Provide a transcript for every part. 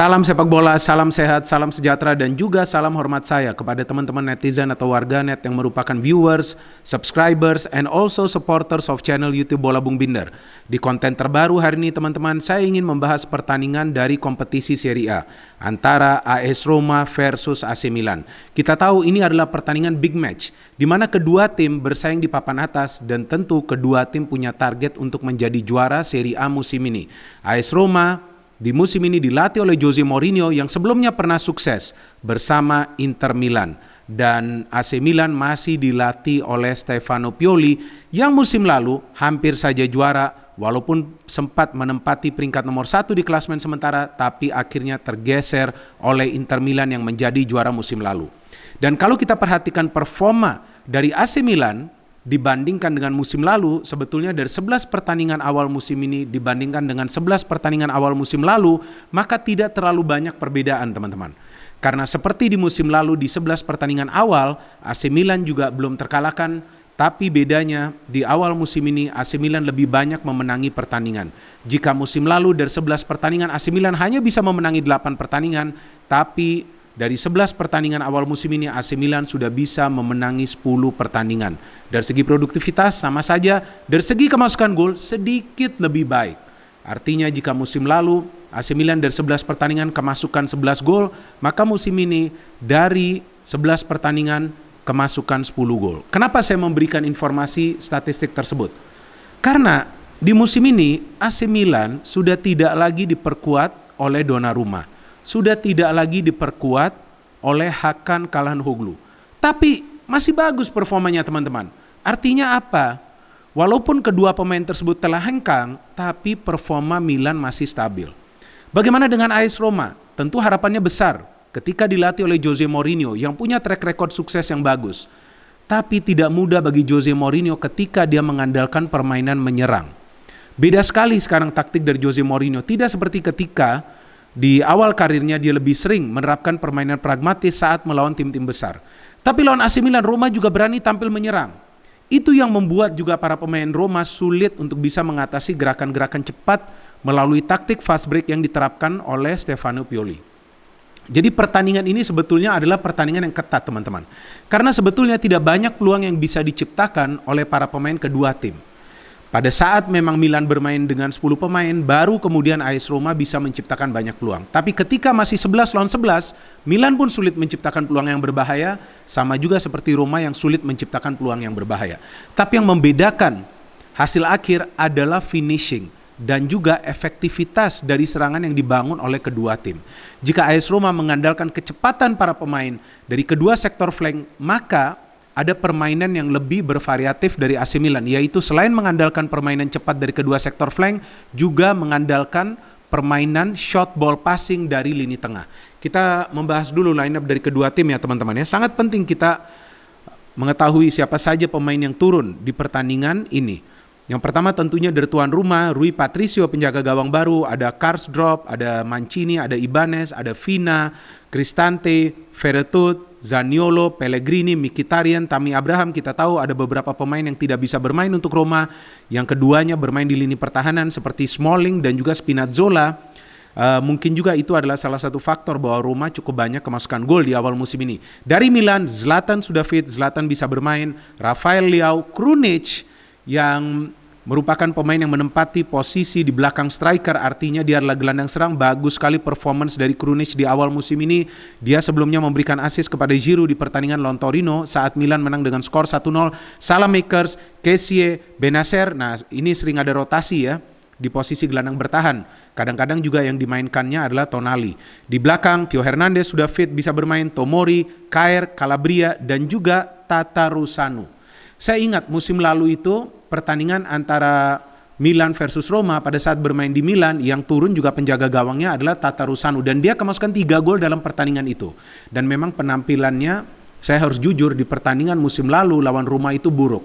Salam sepak bola, salam sehat, salam sejahtera, dan juga salam hormat saya kepada teman-teman netizen atau warganet yang merupakan viewers, subscribers, and also supporters of channel YouTube Bola Bung Binder. Di konten terbaru hari ini teman-teman, saya ingin membahas pertandingan dari kompetisi Serie A antara AS Roma versus AC Milan. Kita tahu ini adalah pertandingan big match, di mana kedua tim bersaing di papan atas dan tentu kedua tim punya target untuk menjadi juara Serie A musim ini. AS Roma di musim ini dilatih oleh Jose Mourinho yang sebelumnya pernah sukses bersama Inter Milan dan AC Milan masih dilatih oleh Stefano Pioli yang musim lalu hampir saja juara walaupun sempat menempati peringkat nomor satu di klasmen sementara tapi akhirnya tergeser oleh Inter Milan yang menjadi juara musim lalu. Dan kalau kita perhatikan performa dari AC Milan dibandingkan dengan musim lalu, sebetulnya dari 11 pertandingan awal musim ini dibandingkan dengan 11 pertandingan awal musim lalu, maka tidak terlalu banyak perbedaan teman-teman. Karena seperti di musim lalu di 11 pertandingan awal, AC Milan juga belum terkalahkan, tapi bedanya di awal musim ini AC Milan lebih banyak memenangi pertandingan. Jika musim lalu dari 11 pertandingan AC Milan hanya bisa memenangi 8 pertandingan, tapi dari 11 pertandingan awal musim ini AC Milan sudah bisa memenangi 10 pertandingan. Dari segi produktivitas sama saja, dari segi kemasukan gol sedikit lebih baik. Artinya jika musim lalu AC Milan dari 11 pertandingan kemasukan 11 gol, maka musim ini dari 11 pertandingan kemasukan 10 gol. Kenapa saya memberikan informasi statistik tersebut? Karena di musim ini AC Milan sudah tidak lagi diperkuat oleh Donnarumma sudah tidak lagi diperkuat oleh Hakan Kalhanoglu. Tapi masih bagus performanya teman-teman. Artinya apa? Walaupun kedua pemain tersebut telah hengkang, tapi performa Milan masih stabil. Bagaimana dengan AS Roma? Tentu harapannya besar ketika dilatih oleh Jose Mourinho yang punya track record sukses yang bagus. Tapi tidak mudah bagi Jose Mourinho ketika dia mengandalkan permainan menyerang. Beda sekali sekarang taktik dari Jose Mourinho, tidak seperti ketika di awal karirnya dia lebih sering menerapkan permainan pragmatis saat melawan tim-tim besar. Tapi lawan AC Milan, Roma juga berani tampil menyerang. Itu yang membuat juga para pemain Roma sulit untuk bisa mengatasi gerakan-gerakan cepat melalui taktik fast break yang diterapkan oleh Stefano Pioli. Jadi pertandingan ini sebetulnya adalah pertandingan yang ketat teman-teman. Karena sebetulnya tidak banyak peluang yang bisa diciptakan oleh para pemain kedua tim. Pada saat memang Milan bermain dengan 10 pemain, baru kemudian AS Roma bisa menciptakan banyak peluang. Tapi ketika masih 11 lawan 11, Milan pun sulit menciptakan peluang yang berbahaya, sama juga seperti Roma yang sulit menciptakan peluang yang berbahaya. Tapi yang membedakan hasil akhir adalah finishing dan juga efektivitas dari serangan yang dibangun oleh kedua tim. Jika AS Roma mengandalkan kecepatan para pemain dari kedua sektor flank, maka ada permainan yang lebih bervariatif dari AC Milan, yaitu selain mengandalkan permainan cepat dari kedua sektor flank, juga mengandalkan permainan shot ball passing dari lini tengah. Kita membahas dulu lineup dari kedua tim ya teman-teman ya. Sangat penting kita mengetahui siapa saja pemain yang turun di pertandingan ini. Yang pertama tentunya dari tuan rumah, Rui Patricio penjaga gawang baru, ada Karsdrop, ada Mancini, ada Ibanez, ada Vina, Cristante, Ferretut, Zaniolo, Pellegrini, Mkhitaryan, Tami Abraham kita tahu ada beberapa pemain yang tidak bisa bermain untuk Roma yang keduanya bermain di lini pertahanan seperti Smalling dan juga Spinazzola Uh, mungkin juga itu adalah salah satu faktor bahwa Roma cukup banyak kemasukan gol di awal musim ini. Dari Milan, Zlatan sudah fit, Zlatan bisa bermain, Rafael Leao, Krunic yang merupakan pemain yang menempati posisi di belakang striker artinya dia adalah gelandang serang bagus sekali performance dari Krunic di awal musim ini dia sebelumnya memberikan asis kepada Giroud di pertandingan lawan Torino saat Milan menang dengan skor 1-0 salah makers Kessie, Benacer nah ini sering ada rotasi ya di posisi gelandang bertahan. Kadang-kadang juga yang dimainkannya adalah Tonali. Di belakang, Tio Hernandez sudah fit bisa bermain, Tomori, Kair, Calabria, dan juga Tata Rusanu. Saya ingat musim lalu itu pertandingan antara Milan versus Roma pada saat bermain di Milan yang turun juga penjaga gawangnya adalah Tata Rusanu dan dia kemasukan tiga gol dalam pertandingan itu. Dan memang penampilannya saya harus jujur di pertandingan musim lalu lawan Roma itu buruk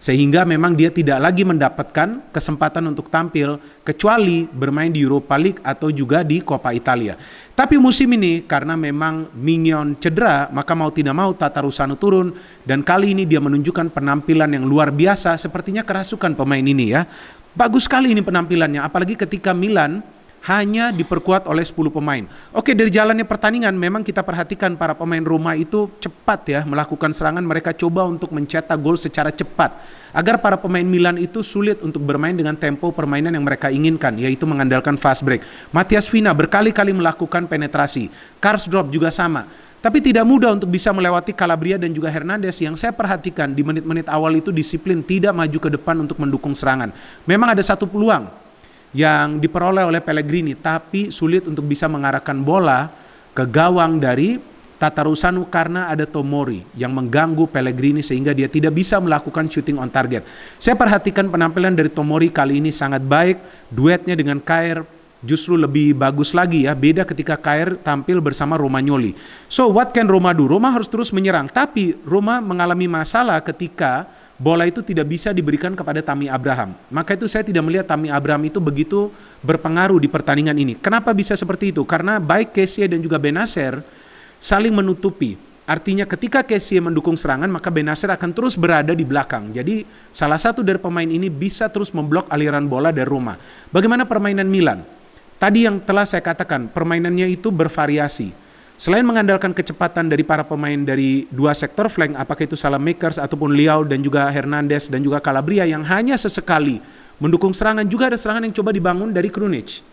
sehingga memang dia tidak lagi mendapatkan kesempatan untuk tampil kecuali bermain di Europa League atau juga di Coppa Italia. Tapi musim ini karena memang Mignon cedera maka mau tidak mau Tata Rusano turun dan kali ini dia menunjukkan penampilan yang luar biasa sepertinya kerasukan pemain ini ya. Bagus sekali ini penampilannya apalagi ketika Milan hanya diperkuat oleh 10 pemain. Oke, dari jalannya pertandingan memang kita perhatikan para pemain Roma itu cepat ya melakukan serangan, mereka coba untuk mencetak gol secara cepat agar para pemain Milan itu sulit untuk bermain dengan tempo permainan yang mereka inginkan yaitu mengandalkan fast break. Matias Vina berkali-kali melakukan penetrasi. drop juga sama. Tapi tidak mudah untuk bisa melewati Calabria dan juga Hernandez yang saya perhatikan di menit-menit awal itu disiplin tidak maju ke depan untuk mendukung serangan. Memang ada satu peluang yang diperoleh oleh Pellegrini tapi sulit untuk bisa mengarahkan bola ke gawang dari Tatarusanu karena ada Tomori yang mengganggu Pellegrini sehingga dia tidak bisa melakukan shooting on target. Saya perhatikan penampilan dari Tomori kali ini sangat baik, duetnya dengan Kair justru lebih bagus lagi ya, beda ketika Kair tampil bersama Romagnoli. So what can Roma do? Roma harus terus menyerang, tapi Roma mengalami masalah ketika bola itu tidak bisa diberikan kepada Tami Abraham. Maka itu saya tidak melihat Tami Abraham itu begitu berpengaruh di pertandingan ini. Kenapa bisa seperti itu? Karena baik Kessie dan juga Benacer saling menutupi. Artinya ketika Kessie mendukung serangan maka Benacer akan terus berada di belakang. Jadi salah satu dari pemain ini bisa terus memblok aliran bola dari rumah. Bagaimana permainan Milan? Tadi yang telah saya katakan, permainannya itu bervariasi Selain mengandalkan kecepatan dari para pemain dari dua sektor flank, apakah itu Makers ataupun Liao dan juga Hernandez dan juga Calabria yang hanya sesekali mendukung serangan, juga ada serangan yang coba dibangun dari Krunic.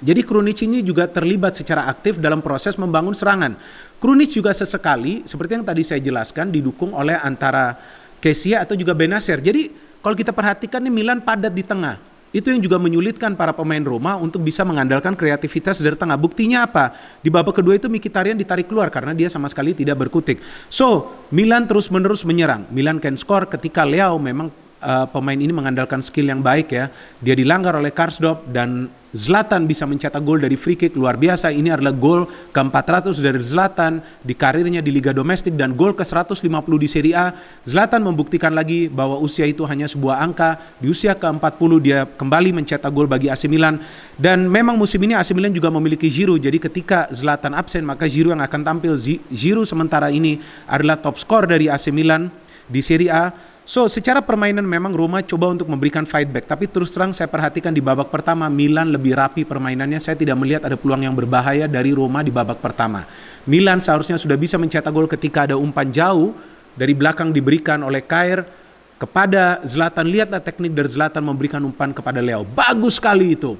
Jadi Krunic ini juga terlibat secara aktif dalam proses membangun serangan. Krunic juga sesekali, seperti yang tadi saya jelaskan, didukung oleh antara Kesia atau juga Benacer. Jadi kalau kita perhatikan nih Milan padat di tengah itu yang juga menyulitkan para pemain Roma untuk bisa mengandalkan kreativitas dari tengah. Buktinya apa? Di babak kedua itu Mikitarian ditarik keluar karena dia sama sekali tidak berkutik. So, Milan terus-menerus menyerang. Milan can score ketika Leo memang uh, pemain ini mengandalkan skill yang baik ya. Dia dilanggar oleh Karsdorp dan Zlatan bisa mencetak gol dari free kick luar biasa. Ini adalah gol ke-400 dari Zlatan di karirnya di Liga Domestik dan gol ke-150 di Serie A. Zlatan membuktikan lagi bahwa usia itu hanya sebuah angka. Di usia ke-40 dia kembali mencetak gol bagi AC Milan dan memang musim ini AC Milan juga memiliki Giroud. Jadi ketika Zlatan absen maka Giroud yang akan tampil. Giroud sementara ini adalah top skor dari AC Milan di Serie A So secara permainan memang Roma coba untuk memberikan fight back, tapi terus terang saya perhatikan di babak pertama Milan lebih rapi permainannya. Saya tidak melihat ada peluang yang berbahaya dari Roma di babak pertama. Milan seharusnya sudah bisa mencetak gol ketika ada umpan jauh dari belakang diberikan oleh Kair kepada Zlatan. Lihatlah teknik dari Zlatan memberikan umpan kepada Leo. Bagus sekali itu.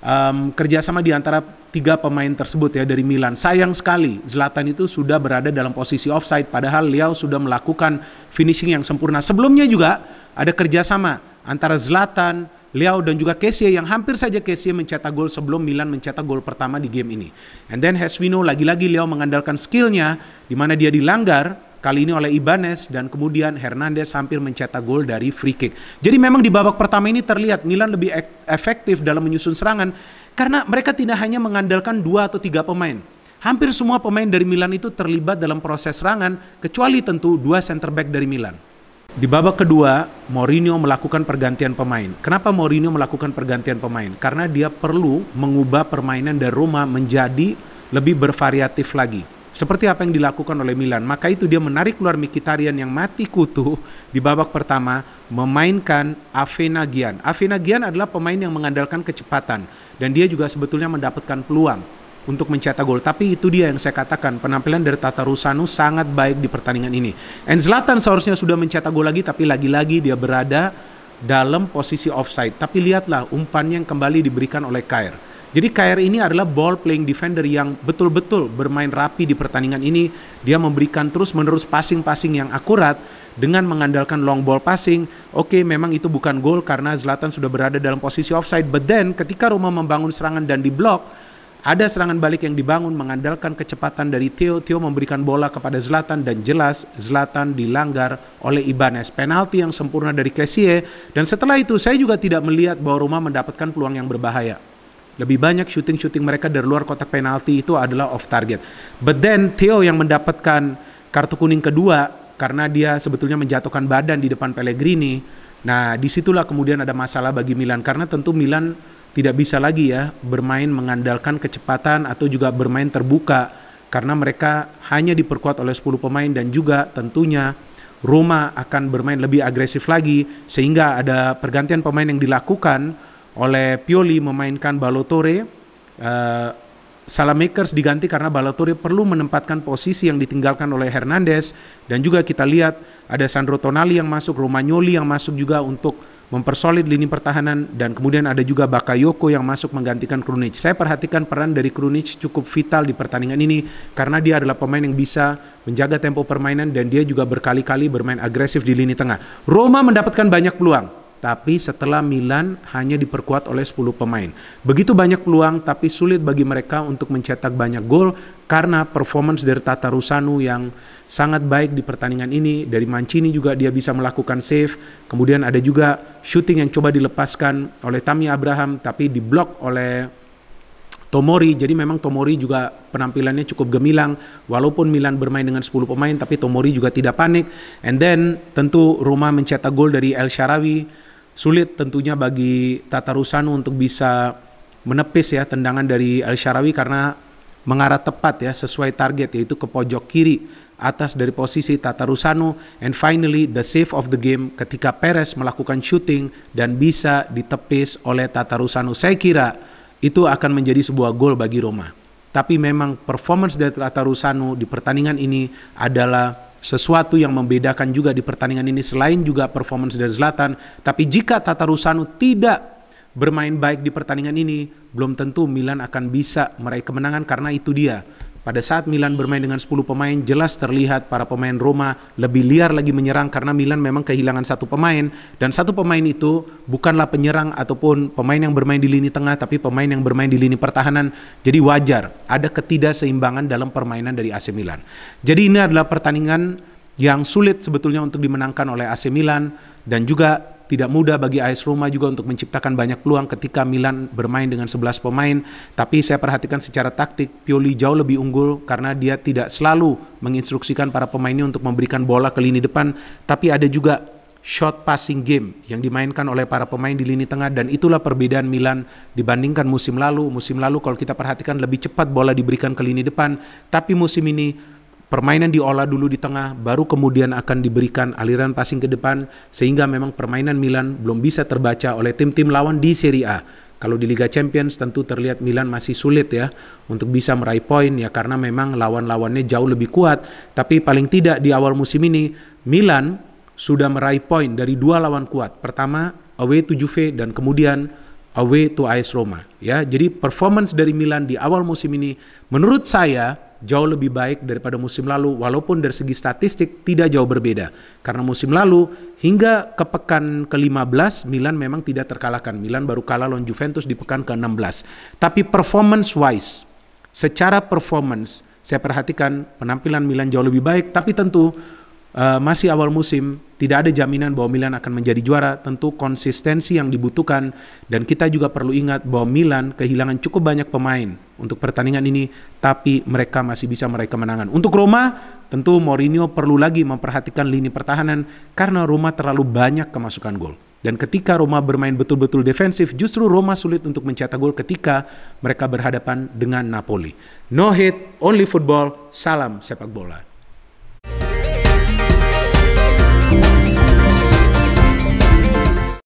Um, kerjasama di antara tiga pemain tersebut ya dari Milan. Sayang sekali Zlatan itu sudah berada dalam posisi offside padahal Liao sudah melakukan finishing yang sempurna. Sebelumnya juga ada kerjasama antara Zlatan, Liao dan juga Kessie yang hampir saja Kessie mencetak gol sebelum Milan mencetak gol pertama di game ini. And then Heswino lagi-lagi Liao mengandalkan skillnya di mana dia dilanggar kali ini oleh Ibanez dan kemudian Hernandez hampir mencetak gol dari free kick. Jadi memang di babak pertama ini terlihat Milan lebih efektif dalam menyusun serangan karena mereka tidak hanya mengandalkan dua atau tiga pemain. Hampir semua pemain dari Milan itu terlibat dalam proses serangan, kecuali tentu dua center back dari Milan. Di babak kedua, Mourinho melakukan pergantian pemain. Kenapa Mourinho melakukan pergantian pemain? Karena dia perlu mengubah permainan dari Roma menjadi lebih bervariatif lagi. Seperti apa yang dilakukan oleh Milan, maka itu dia menarik keluar Mikitarian yang mati kutu di babak pertama memainkan Avenagian. Avenagian adalah pemain yang mengandalkan kecepatan dan dia juga sebetulnya mendapatkan peluang untuk mencetak gol. Tapi itu dia yang saya katakan, penampilan dari Tata Rusanu sangat baik di pertandingan ini. En Zlatan seharusnya sudah mencetak gol lagi, tapi lagi-lagi dia berada dalam posisi offside. Tapi lihatlah umpannya yang kembali diberikan oleh Kair jadi KR ini adalah ball playing defender yang betul-betul bermain rapi di pertandingan ini. Dia memberikan terus-menerus passing-passing yang akurat dengan mengandalkan long ball passing. Oke, okay, memang itu bukan gol karena Zlatan sudah berada dalam posisi offside. But then ketika Roma membangun serangan dan diblok, ada serangan balik yang dibangun mengandalkan kecepatan dari Theo. Theo memberikan bola kepada Zlatan dan jelas Zlatan dilanggar oleh Ibanez. Penalti yang sempurna dari Kessie dan setelah itu saya juga tidak melihat bahwa Roma mendapatkan peluang yang berbahaya. Lebih banyak syuting-syuting mereka dari luar kotak penalti itu adalah off target. But then Theo yang mendapatkan kartu kuning kedua karena dia sebetulnya menjatuhkan badan di depan Pellegrini. Nah, disitulah kemudian ada masalah bagi Milan karena tentu Milan tidak bisa lagi ya bermain mengandalkan kecepatan atau juga bermain terbuka karena mereka hanya diperkuat oleh 10 pemain dan juga tentunya Roma akan bermain lebih agresif lagi sehingga ada pergantian pemain yang dilakukan oleh Pioli memainkan Balotore. Uh, eh, Salamakers diganti karena Balotore perlu menempatkan posisi yang ditinggalkan oleh Hernandez dan juga kita lihat ada Sandro Tonali yang masuk, Romagnoli yang masuk juga untuk mempersolid lini pertahanan dan kemudian ada juga Bakayoko yang masuk menggantikan Krunic. Saya perhatikan peran dari Krunic cukup vital di pertandingan ini karena dia adalah pemain yang bisa menjaga tempo permainan dan dia juga berkali-kali bermain agresif di lini tengah. Roma mendapatkan banyak peluang tapi setelah Milan hanya diperkuat oleh 10 pemain. Begitu banyak peluang tapi sulit bagi mereka untuk mencetak banyak gol karena performance dari Tata Rusanu yang sangat baik di pertandingan ini. Dari Mancini juga dia bisa melakukan save. Kemudian ada juga shooting yang coba dilepaskan oleh Tami Abraham tapi diblok oleh Tomori, jadi memang Tomori juga penampilannya cukup gemilang. Walaupun Milan bermain dengan 10 pemain, tapi Tomori juga tidak panik. And then tentu Roma mencetak gol dari El Sharawi sulit tentunya bagi Tata Rusano untuk bisa menepis ya tendangan dari Al Sharawi karena mengarah tepat ya sesuai target yaitu ke pojok kiri atas dari posisi Tata Rusano and finally the save of the game ketika Perez melakukan shooting dan bisa ditepis oleh Tata Rusano. Saya kira itu akan menjadi sebuah gol bagi Roma. Tapi memang performance dari Tata Rusano di pertandingan ini adalah sesuatu yang membedakan juga di pertandingan ini selain juga performance dari Zlatan, tapi jika Tata Rusano tidak bermain baik di pertandingan ini, belum tentu Milan akan bisa meraih kemenangan karena itu dia pada saat Milan bermain dengan 10 pemain, jelas terlihat para pemain Roma lebih liar lagi menyerang karena Milan memang kehilangan satu pemain. Dan satu pemain itu bukanlah penyerang ataupun pemain yang bermain di lini tengah, tapi pemain yang bermain di lini pertahanan. Jadi wajar ada ketidakseimbangan dalam permainan dari AC Milan. Jadi ini adalah pertandingan yang sulit sebetulnya untuk dimenangkan oleh AC Milan dan juga tidak mudah bagi AS Roma juga untuk menciptakan banyak peluang ketika Milan bermain dengan 11 pemain. Tapi saya perhatikan secara taktik Pioli jauh lebih unggul karena dia tidak selalu menginstruksikan para pemainnya untuk memberikan bola ke lini depan, tapi ada juga shot passing game yang dimainkan oleh para pemain di lini tengah dan itulah perbedaan Milan dibandingkan musim lalu. Musim lalu kalau kita perhatikan lebih cepat bola diberikan ke lini depan, tapi musim ini permainan diolah dulu di tengah, baru kemudian akan diberikan aliran passing ke depan, sehingga memang permainan Milan belum bisa terbaca oleh tim-tim lawan di Serie A. Kalau di Liga Champions tentu terlihat Milan masih sulit ya untuk bisa meraih poin ya karena memang lawan-lawannya jauh lebih kuat. Tapi paling tidak di awal musim ini Milan sudah meraih poin dari dua lawan kuat. Pertama away to Juve dan kemudian away to AS Roma ya. Jadi performance dari Milan di awal musim ini menurut saya jauh lebih baik daripada musim lalu walaupun dari segi statistik tidak jauh berbeda. Karena musim lalu hingga ke pekan ke-15 Milan memang tidak terkalahkan. Milan baru kalah lawan Juventus di pekan ke-16. Tapi performance wise secara performance saya perhatikan penampilan Milan jauh lebih baik tapi tentu uh, masih awal musim, tidak ada jaminan bahwa Milan akan menjadi juara. Tentu konsistensi yang dibutuhkan dan kita juga perlu ingat bahwa Milan kehilangan cukup banyak pemain untuk pertandingan ini, tapi mereka masih bisa meraih kemenangan. Untuk Roma, tentu Mourinho perlu lagi memperhatikan lini pertahanan karena Roma terlalu banyak kemasukan gol. Dan ketika Roma bermain betul-betul defensif, justru Roma sulit untuk mencetak gol ketika mereka berhadapan dengan Napoli. No hit, only football, salam sepak bola.